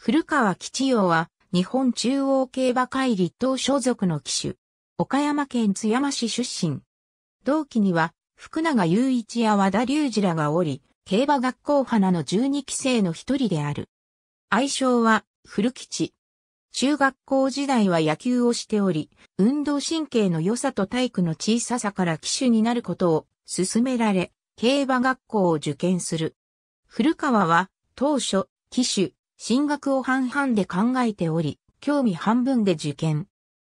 古川吉陽は、日本中央競馬会立党所属の騎手。岡山県津山市出身。同期には、福永雄一や和田隆二らがおり、競馬学校花の12期生の一人である。愛称は、古吉。中学校時代は野球をしており、運動神経の良さと体育の小ささから騎手になることを勧められ、競馬学校を受験する。古川は、当初、騎手、進学を半々で考えており、興味半分で受験。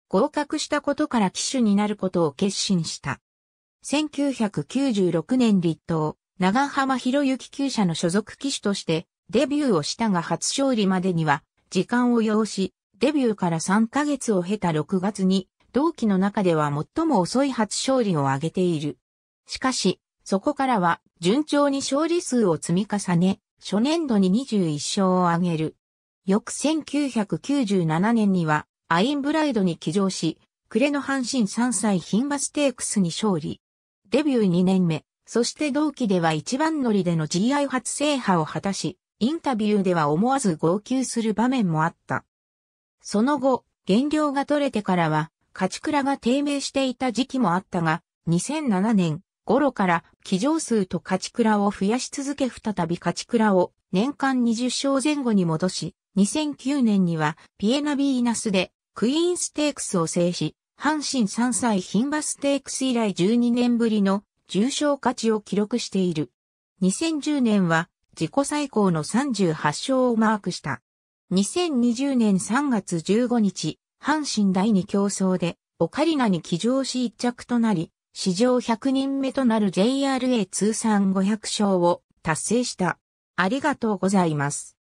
合格したことから騎手になることを決心した。1996年立党、長浜博之旧社の所属騎手としてデビューをしたが初勝利までには時間を要し、デビューから3ヶ月を経た6月に同期の中では最も遅い初勝利を挙げている。しかし、そこからは順調に勝利数を積み重ね、初年度に21勝を挙げる。翌1997年には、アインブライドに騎乗し、暮れの阪神3歳ン馬ステークスに勝利。デビュー2年目、そして同期では一番乗りでの GI 初制覇を果たし、インタビューでは思わず号泣する場面もあった。その後、減量が取れてからは、勝倉が低迷していた時期もあったが、2007年、頃から騎乗数と勝ち倉を増やし続け再び勝ち倉を年間20勝前後に戻し、2009年にはピエナビーナスでクイーンステークスを制し、阪神3歳牝馬ステークス以来12年ぶりの重賞勝ちを記録している。2010年は自己最高の38勝をマークした。2020年3月15日、阪神第2競争でオカリナに騎乗し1着となり、史上100人目となる JRA 通算500勝を達成した。ありがとうございます。